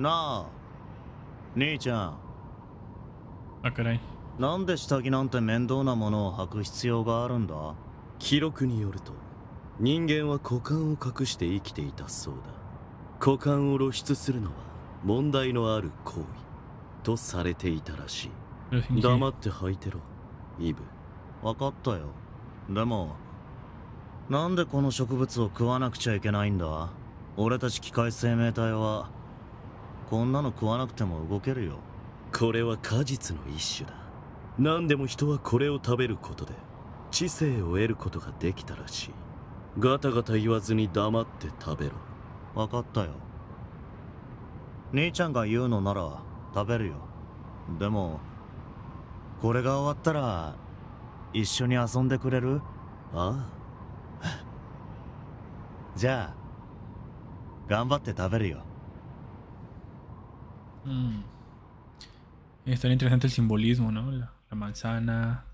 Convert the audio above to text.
なあ兄ちゃんあくらいなんで下着なんて面倒なものを履く必要があるんだ記録によると人間は股間を隠して生きていたそうだ股間を露出するのは問題のある行為とされていたらしい黙って履いてろイブ分かったよでもなんでこの植物を食わなくちゃいけないんだ俺たち機械生命体はこんなの食わなくても動けるよこれは果実の一種だ何でも人はこれを食べることで知性を得ることができたらしいガタガタ言わずに黙って食べろ分かったよ兄ちゃんが言うのなら食べるよでもこれが終わったら一緒に遊んでくれるああじゃあ頑張って食べるよ Mm. interesante el simbolismo, ¿no? la manzana,